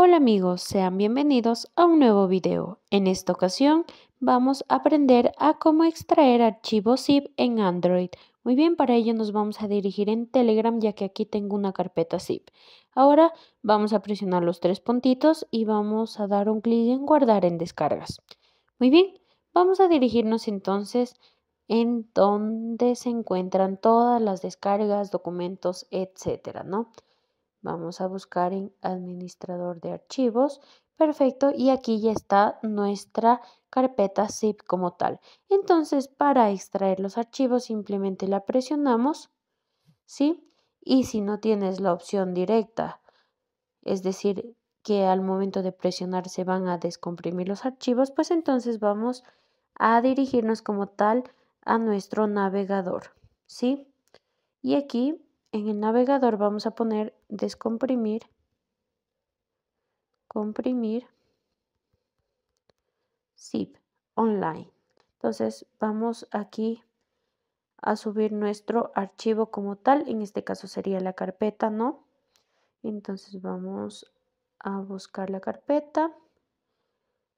Hola amigos, sean bienvenidos a un nuevo video. En esta ocasión vamos a aprender a cómo extraer archivos zip en Android. Muy bien, para ello nos vamos a dirigir en Telegram ya que aquí tengo una carpeta zip. Ahora vamos a presionar los tres puntitos y vamos a dar un clic en guardar en descargas. Muy bien, vamos a dirigirnos entonces en donde se encuentran todas las descargas, documentos, etcétera, ¿no? Vamos a buscar en administrador de archivos. Perfecto, y aquí ya está nuestra carpeta zip como tal. Entonces, para extraer los archivos simplemente la presionamos, ¿sí? Y si no tienes la opción directa, es decir, que al momento de presionar se van a descomprimir los archivos, pues entonces vamos a dirigirnos como tal a nuestro navegador, ¿sí? Y aquí en el navegador vamos a poner descomprimir, comprimir, zip, online. Entonces vamos aquí a subir nuestro archivo como tal, en este caso sería la carpeta, ¿no? Entonces vamos a buscar la carpeta,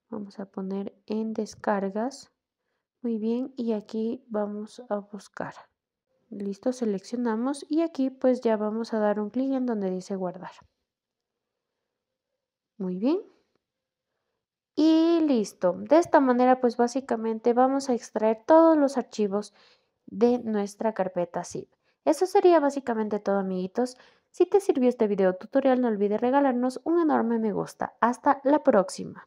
vamos a poner en descargas, muy bien, y aquí vamos a buscar. Listo, seleccionamos y aquí pues ya vamos a dar un clic en donde dice guardar. Muy bien. Y listo. De esta manera pues básicamente vamos a extraer todos los archivos de nuestra carpeta zip. Eso sería básicamente todo amiguitos. Si te sirvió este video tutorial no olvides regalarnos un enorme me gusta. Hasta la próxima.